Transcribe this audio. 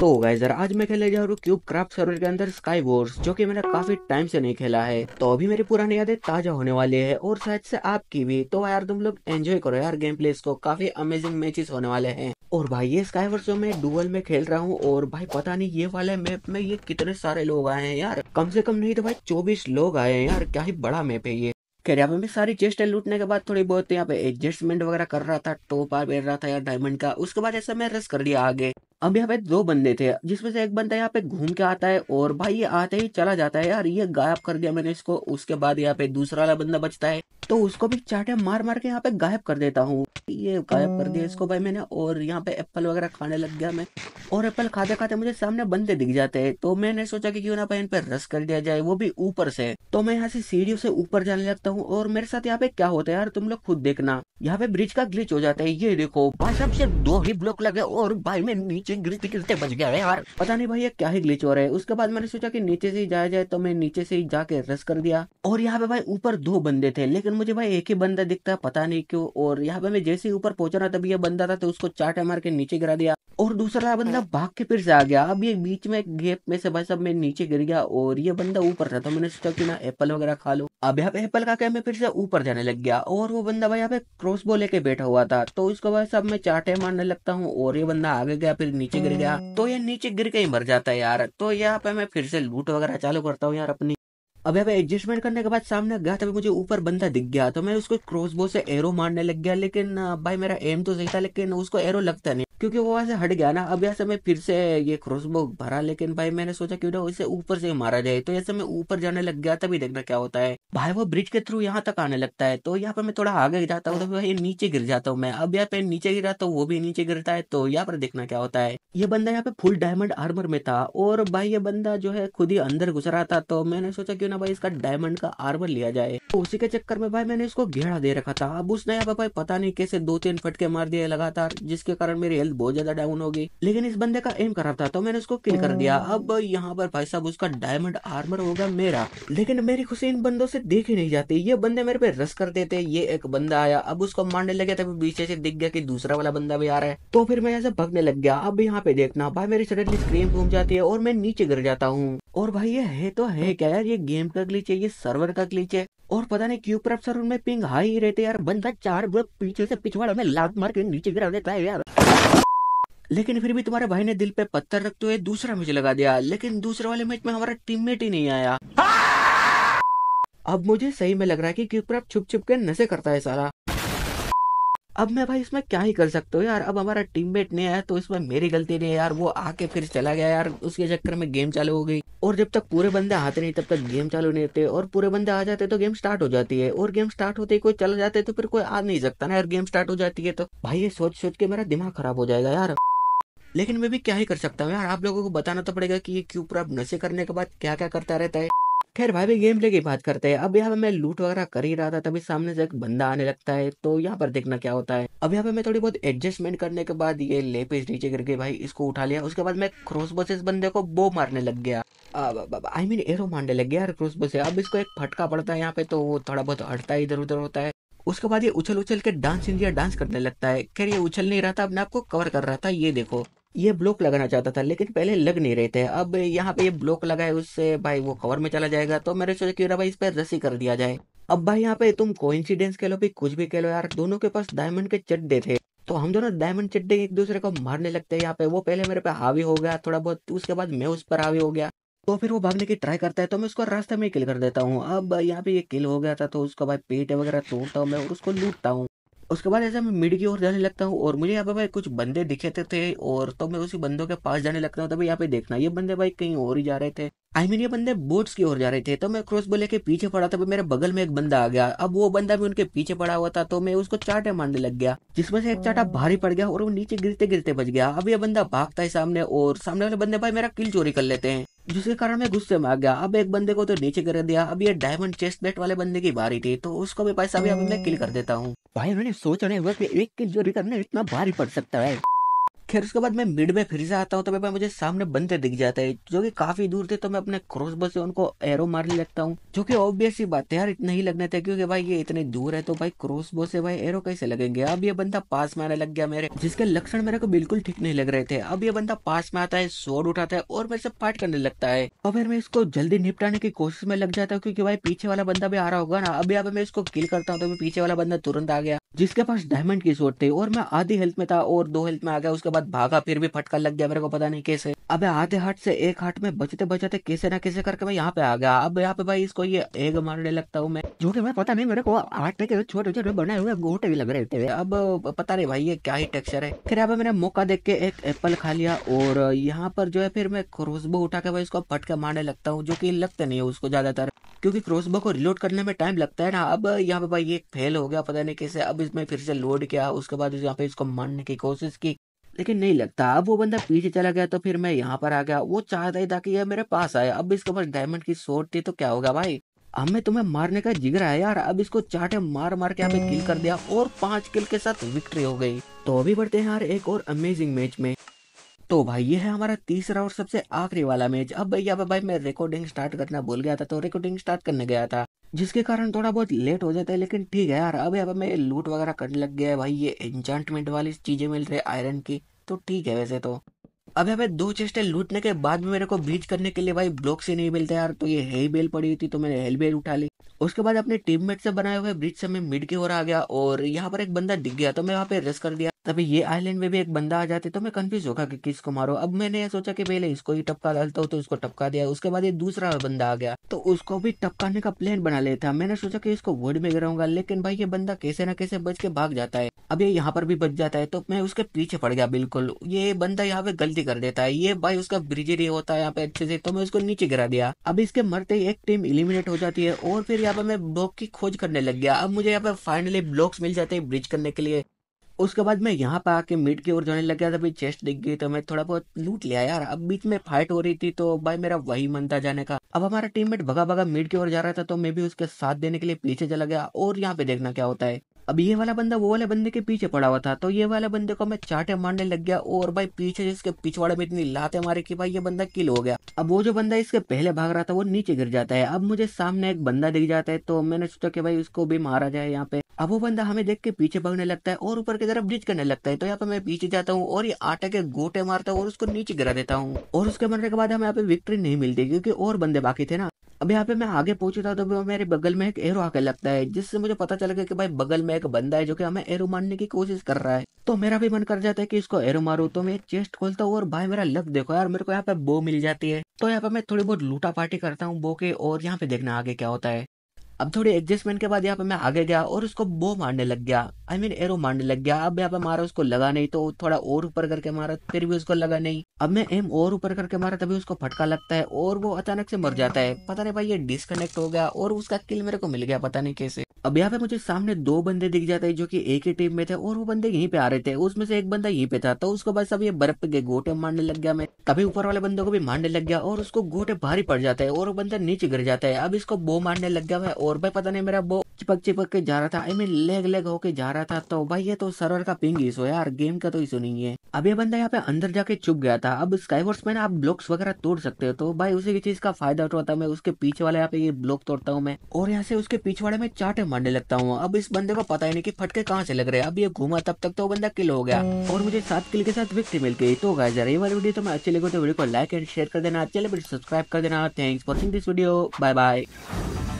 तो सर आज मैं खेलने जा रहा हूँ क्यूब क्राफ्ट सर्वर के अंदर स्काई वोर्स जो कि मैंने काफी टाइम से नहीं खेला है तो अभी मेरी पुरानी यादें ताजा होने वाली है और शायद से आपकी भी तो यार तुम लोग एंजॉय करो यार गेम प्लेस को काफी अमेजिंग मैचेस होने वाले हैं और भाई ये स्काई वर्स जो मैं डुअल में खेल रहा हूँ और भाई पता नहीं ये वाले मैप में ये कितने सारे लोग आए हैं यार कम से कम नहीं तो भाई चौबीस लोग आए हैं यार क्या ही बड़ा मैप है ये खैर यहाँ पे मैं सारी चेस्ट लूटने के बाद थोड़ी बहुत यहाँ पे एडजस्टमेंट वगैरह कर रहा था टोपार बैठ रहा था यार डायमंड का उसके बाद ऐसा मैं रस कर लिया आगे अब यहाँ पे दो बंदे थे जिसमें से एक बंदा यहाँ पे घूम के आता है और भाई ये आते ही चला जाता है यार ये गायब कर दिया मैंने इसको उसके बाद यहाँ पे दूसरा वाला बंदा बचता है तो उसको भी चाटे मार मार के यहाँ पे गायब कर देता हूँ ये गायब कर दिया इसको भाई मैंने और यहाँ पे एप्पल वगैरह खाने लग गया मैं और एप्पल खाते खाते मुझे सामने बंदे दिख जाते हैं तो मैंने सोचा कि क्यों ना भाई इन पर रस कर दिया जाए वो भी ऊपर से तो मैं यहाँ से सीढ़ियों से ऊपर जाने लगता हूँ और मेरे साथ यहाँ पे क्या होता है यार तुम लोग खुद देखना यहाँ पे ब्रिज का ग्लिच हो जाता है ये देखो भाई साहब सिर्फ दो ही ब्लॉक लगे और भाई मैं नीचे गिरते गिरते बच गया यार पता नहीं भाई ये क्या ही ग्लिच हो रहा है उसके बाद मैंने सोचा की नीचे से ही जाया जाए तो मैं नीचे से ही जाके रस कर दिया और यहाँ पे भाई ऊपर दो बंदे थे लेकिन मुझे भाई एक ही बंदा दिखता है पता नहीं क्यों और यहाँ पे मैं जैसे ही ऊपर पहुंचा रहा तभी ये बंदा था तो उसको चाटे मार के नीचे गिरा दिया और दूसरा बंदा हाँ। भाग के फिर से आ गया अब ये बीच में गेप में से भाई सब मैं नीचे गिर गया और ये बंदा ऊपर था तो मैंने सोचा कि ना एप्पल वगैरह खा लो अब यहाँ पे एप्पल का क्या मैं फिर से ऊपर जाने लग गया और वो बंदा भाई यहाँ पे क्रॉस बो लेके बैठा हुआ था तो उसको भाई सब मैं चाटे मारने लगता हूँ और ये बंदा आगे गया फिर नीचे गिर गया तो ये नीचे गिर के ही मर जाता है यार तो यहाँ पे मैं फिर से लूट वगैरह चालू करता हूँ यार अपनी अब यहाँ पे एडजस्टमेंट करने के बाद सामने गया तभी मुझे ऊपर बंदा दिख गया तो मैं उसको क्रॉसबो से एरो मारने लग गया लेकिन भाई मेरा एम तो सही था लेकिन उसको एरो लगता नहीं क्योंकि वो वहां से हट गया ना अब यहाँ से मैं फिर से ये क्रॉसबो भरा लेकिन भाई मैंने सोचा क्यों ना इसे ऊपर से मारा जाए तो ऐसे मैं ऊपर जाने लग गया तभी देखना क्या होता है भाई वो ब्रिज के थ्रू यहाँ तक आने लगता है तो यहाँ पर मैं थोड़ा आगे जाता हूँ तो भाई नीचे गिर जाता हूँ मैं अब यहाँ पे नीचे गिरा तो वो भी नीचे गिरता है तो यहाँ पर देखना क्या होता है ये बंदा यहाँ पे फुल डायमंड आर्मर में था और भाई ये बंदा जो है खुद ही अंदर घुस रहा था तो मैंने सोचा क्यों ना भाई इसका डायमंड का आर्मर लिया जाए तो उसी के चक्कर में भाई मैंने इसको घेरा दे रखा था अब उसने यहाँ पे भाई पता नहीं कैसे दो तीन फटके मार दिए लगातार जिसके कारण मेरी हेल्थ बहुत ज्यादा डाउन हो गई लेकिन इस बंदे का एम खराब था तो मैंने उसको किल कर दिया अब यहाँ पर भाई साहब उसका डायमंड आर्मर होगा मेरा लेकिन मेरी खुशी इन बंदों से देखी नहीं जाती ये बंदे मेरे पे रस कर देते ये एक बंदा आया अब उसको मारने लगे तभी पीछे से दिख गया की दूसरा वाला बंदा भी आ रहा है तो फिर मैं ऐसे भगने लग गया अब यहाँ पे देखना भाई मेरी सडनली स्क्रीन घूम जाती है और मैं नीचे गिर जाता हूँ और भाई ये है तो है क्या यार ये गेम का क्लीच है ये सर्वर का क्लीच है और पता नहीं क्यों पर सर्वर में पिंग हाई ही रहते यार बंदा चार पीछे से पिछवाड़ा में लात मार के नीचे गिरा देता है यार लेकिन फिर भी तुम्हारे भाई ने दिल पे पत्थर रखते तो हुए दूसरा मैच लगा दिया लेकिन दूसरे वाले मैच में हमारा टीममेट ही नहीं आया अब मुझे सही में लग रहा है कि क्यूक्रैप छुप छुप के नशे करता है सारा अब मैं भाई इसमें क्या ही कर सकता हूँ यार अब हमारा टीममेट नहीं आया तो इसमें मेरी गलती नहीं है यार वो आके फिर चला गया यार उसके चक्कर में गेम चालू हो गई और जब तक पूरे बंदे आते नहीं तब तक गेम चालू नहीं होते और पूरे बंदे आ जाते तो गेम स्टार्ट हो जाती है और गेम स्टार्ट होते ही कोई चला जाते तो फिर कोई आ नहीं सकता ना यार गेम स्टार्ट हो जाती है तो भाई ये सोच सोच के मेरा दिमाग खराब हो जाएगा यार लेकिन मैं भी क्या ही कर सकता हूँ यार आप लोगों को बताना तो पड़ेगा कि ये क्यों पूरा नशे करने के बाद क्या क्या करता रहता है खैर भाई भी गेम प्ले की बात करते हैं अब यहाँ पे मैं लूट वगैरह कर ही रहा था तभी सामने से एक बंदा आने लगता है तो यहाँ पर देखना क्या होता है अब यहाँ पे मैं थोड़ी बहुत एडजस्टमेंट करने के बाद ये लेपेज नीचे करके भाई इसको उठा लिया उसके बाद मैं क्रॉस इस बंदे को बो मारने लग गया आई मीन एरो मारने लग गया यार क्रॉस बसे अब इसको एक फटका पड़ता है यहाँ पे तो वो थोड़ा बहुत हटता इधर उधर होता है उसके बाद ये उछल उछल के डांस इंडिया डांस करने लगता है खैर ये उछल नहीं रहा था अपने आपको कवर कर रहा था ये देखो ये ब्लॉक लगाना चाहता था लेकिन पहले लग नहीं रहे थे अब यहाँ पे ये ब्लॉक लगाए उससे भाई वो कवर में चला जाएगा तो मैंने सोचा क्यों भाई इस पर रस्सी कर दिया जाए अब भाई यहाँ पे तुम कोइंसिडेंस कह लो भी कुछ भी कह लो यार दोनों के पास डायमंड के चड्डे थे तो हम दोनों डायमंड चड्डे एक दूसरे को मारने लगते हैं यहाँ पे वो पहले मेरे पे हावी हो गया थोड़ा बहुत उसके बाद मैं उस पर हावी हो गया तो फिर वो भागने की ट्राई करता है तो मैं उसको रास्ते में किल कर देता हूँ अब यहाँ पे ये किल हो गया था तो उसका भाई पेट वगैरह तोड़ता हूँ मैं और उसको लूटता हूँ उसके बाद ऐसा मैं मिड की ओर जाने लगता हूँ और मुझे यहाँ पे भाई कुछ बंदे दिखे थे, थे और तो मैं उसी बंदों के पास जाने लगता हूँ तभी यहाँ पे देखना ये बंदे भाई कहीं और ही जा रहे थे आई I मीन mean, ये बंदे बोट्स की ओर जा रहे थे तो मैं क्रॉस बोले के पीछे पड़ा था मेरे बगल में एक बंदा आ गया अब वो बंदा भी उनके पीछे पड़ा हुआ था तो मैं उसको चाटे मारने लग गया जिसमें से एक चाटा भारी पड़ गया और वो नीचे गिरते गिरते बच गया अब ये बंदा भागता है सामने और सामने वाले बंदे भाई मेरा किल चोरी कर लेते हैं जिसके कारण मैं गुस्से में आ गया अब एक बंदे को तो नीचे कर दिया अब ये डायमंड चेस्ट बेट वाले बंदे की बारी थी तो उसको भी पैसा भी अभी मैं किल कर देता हूँ भाई मैंने सोचा नहीं वक्त एक किल जो करना इतना भारी पड़ सकता है खैर उसके बाद मैं मिड में फिर से आता हूँ तो भाई मुझे सामने बंदे दिख जाते हैं जो कि काफ़ी दूर थे तो मैं अपने बस से उनको एरो मारने लगता हूँ जो कि ऑब्वियस ही बात है यार इतना ही लगने थे क्योंकि भाई ये इतने दूर है तो भाई क्रॉस बो से भाई एरो कैसे लगेंगे अब ये बंदा पास में आने लग गया मेरे जिसके लक्षण मेरे को बिल्कुल ठीक नहीं लग रहे थे अब ये बंदा पास में आता है सोड उठाता है और मेरे से फाइट करने लगता है और फिर मैं इसको जल्दी निपटाने की कोशिश में लग जाता हूँ क्योंकि भाई पीछे वाला बंदा भी आ रहा होगा ना अभी अब मैं इसको किल करता हूँ तो पीछे वाला बंदा तुरंत आ गया जिसके पास डायमंड की सोट थी और मैं आधी हेल्थ में था और दो हेल्थ में आ गया उसके बाद भागा फिर भी फटका लग गया मेरे को पता नहीं कैसे अब आधे हाथ से एक हाथ में बचते बचते कैसे ना कैसे करके मैं यहाँ पे आ गया अब यहाँ पे भाई इसको ये एग मारने लगता हूँ मैं जो कि मैं पता नहीं मेरे को आटे के छोटे छोटे बनाए हुए गोटे भी लग रहे थे अब पता नहीं भाई ये क्या ही टेक्सचर है फिर अब मैंने मौका देख के एक एप्पल खा लिया और यहाँ पर जो है फिर मैं क्रोसबो उठा के भाई इसको फटके मारने लगता हूँ जो की लगते नहीं है उसको ज्यादातर क्योंकि क्रोसबो को रिलोड करने में टाइम लगता है ना अब यहाँ पे भाई ये फेल हो गया पता नहीं कैसे अब इसमें फिर से लोड किया उसके बाद यहाँ पे इसको मारने की कोशिश की लेकिन नहीं लगता अब वो बंदा पीछे चला गया तो फिर मैं यहाँ पर आ गया वो चाहता ही था कि यह मेरे पास आया अब इसके पास डायमंड की शोट थी तो क्या होगा भाई हमें तुम्हें मारने का जिगर है यार अब इसको चाटे मार मार के हमें किल कर दिया और पांच किल के साथ विक्ट्री हो गई तो अभी बढ़ते हैं यार एक और अमेजिंग मैच में तो भाई ये है हमारा तीसरा और सबसे आखिरी वाला मैच अब भैया भाई मैं रिकॉर्डिंग स्टार्ट करना भूल गया था तो रिकॉर्डिंग स्टार्ट करने गया था जिसके कारण थोड़ा बहुत लेट हो जाता है लेकिन ठीक है यार अब अब मैं लूट वगैरह करने लग गया है भाई ये एंजॉयमेंट वाली चीजें मिल रही है आयरन की तो ठीक है वैसे तो अबे अबे दो चेस्टे लूटने के बाद भी मेरे को ब्रीच करने के लिए भाई ब्लॉक से नहीं मिलता यार तो ये हेल बेल पड़ी हुई थी तो मैंने हेल बेल उठा ली उसके बाद अपने टीममेट से बनाए हुए ब्रिज से मैं मिड के ओर आ गया और यहाँ पर एक बंदा दिख गया तो मैं वहाँ पे रेस कर दिया तभी ये आइलैंड में भी एक बंदा आ जाते तो मैं कंफ्यूज होगा कि किसको मारो अब मैंने सोचा कि पहले इसको ही टपका डालता हूँ तो इसको टपका दिया उसके बाद ये दूसरा बंदा आ गया तो उसको भी टपकाने का प्लान बना लेता मैंने सोचा कि इसको वोड में गिराऊंगा लेकिन भाई ये बंदा कैसे ना कैसे बच के भाग जाता है अब ये यहाँ पर भी बच जाता है तो मैं उसके पीछे पड़ गया बिल्कुल ये बंदा यहाँ पे गलती नीचे कर देता है ये भाई उसका ब्रिज ब्रिजेड होता है यहाँ पे अच्छे से तो मैं उसको नीचे गिरा दिया अब इसके मरते ही एक टीम इलिमिनेट हो जाती है और फिर यहाँ पे मैं ब्लॉक की खोज करने लग गया अब मुझे यहाँ पे फाइनली ब्लॉक्स मिल जाते हैं ब्रिज करने के लिए उसके बाद मैं यहाँ पे आके मिड की ओर जाने लग गया था भाई चेस्ट दिख गई तो मैं थोड़ा बहुत लूट लिया यार अब बीच में फाइट हो रही थी तो भाई मेरा वही मन था जाने का अब हमारा टीममेट भगा भगा मिड की ओर जा रहा था तो मैं भी उसके साथ देने के लिए पीछे चला गया और यहाँ पे देखना क्या होता है अब ये वाला बंदा वो वाले बंदे के पीछे पड़ा हुआ था तो ये वाले बंदे को मैं चाटे मारने लग गया और भाई पीछे जिसके पिछवाड़े में इतनी लाते मारे कि भाई ये बंदा किल हो गया अब वो जो बंदा इसके पहले भाग रहा था वो नीचे गिर जाता है अब मुझे सामने एक बंदा दिख जाता है तो मैंने सोचा कि भाई उसको भी मारा जाए यहाँ पे अब वो बंदा हमें देख के पीछे भागने लगता है और ऊपर की तरफ डिच करने लगता है तो यहाँ पे मैं पीछे जाता हूँ और ये आटे के गोटे मारता हूँ और उसको नीचे गिरा देता हूँ और उसके मरने के बाद हमें यहाँ पे विक्ट्री नहीं मिलती क्योंकि और बंदे बाकी थे ना अब यहाँ पे मैं आगे पहुंच रहा था तो मेरे बगल में एक एरो आके लगता है जिससे मुझे पता चला कि भाई बगल में एक बंदा है जो कि हमें एरो मारने की कोशिश कर रहा है तो मेरा भी मन कर जाता है कि इसको एरो मारू तो मैं चेस्ट खोलता हूँ और भाई मेरा लक देखो यार मेरे को यहाँ पे बो मिल जाती है तो यहाँ पे मैं थोड़ी बहुत लूटा पार्टी करता हूँ बो के और यहाँ पे देखना आगे क्या होता है अब थोड़ी एडजस्टमेंट के बाद यहाँ पे मैं आगे गया और उसको बो मारने लग गया I I mean mean, arrow मारने लग गया अब यहाँ पे मारा उसको लगा नहीं तो थोड़ा और ऊपर करके मारा फिर भी उसको लगा नहीं अब मैं एम और ऊपर करके मारा तभी उसको फटका लगता है और वो अचानक से मर जाता है पता नहीं भाई ये डिसकनेक्ट हो गया और उसका किल मेरे को मिल गया पता नहीं कैसे अब यहाँ पे मुझे सामने दो बंदे दिख जाते हैं जो कि एक ही टीम में थे और वो बंदे यहीं पे आ रहे थे उसमें से एक बंदा यहीं पे था तो उसको बस अब ये बर्फ के गोटे मारने लग गया मैं तभी ऊपर वाले बंदे को भी मारने लग गया और उसको गोटे भारी पड़ जाता है और वो बंदा नीचे गिर जाता है अब इसको बो मारने लग गया मैं और भाई पता नहीं मेरा बो चिपक चिपक के जा रहा था आई मीन लेग लेग होके जा रहा था तो भाई ये तो सर्वर का पिंग इशू है यार गेम का तो इशू नहीं है अब ये बंदा यहाँ पे अंदर जाके छुप गया था अब स्काईवर्स में ना आप ब्लॉक्स वगैरह तोड़ सकते हो तो भाई उसी की चीज का फायदा उठाता हूँ मैं उसके पीछे वाले यहाँ पे ये ब्लॉक तोड़ता हूँ मैं और यहाँ से उसके पीछे वाले में चाटे मारने लगता हूँ अब इस बंदे को पता ही नहीं की फटके कहाँ से लग रहे अब ये घूमा तब तक तो वो बंदा किल हो गया और मुझे सात किल के साथ विक्ट मिल गई तो गाय ये वाली वीडियो तो मैं अच्छी लगी तो वीडियो को लाइक एंड शेयर कर देना चले सब्सक्राइब कर देना thanks watching this video bye bye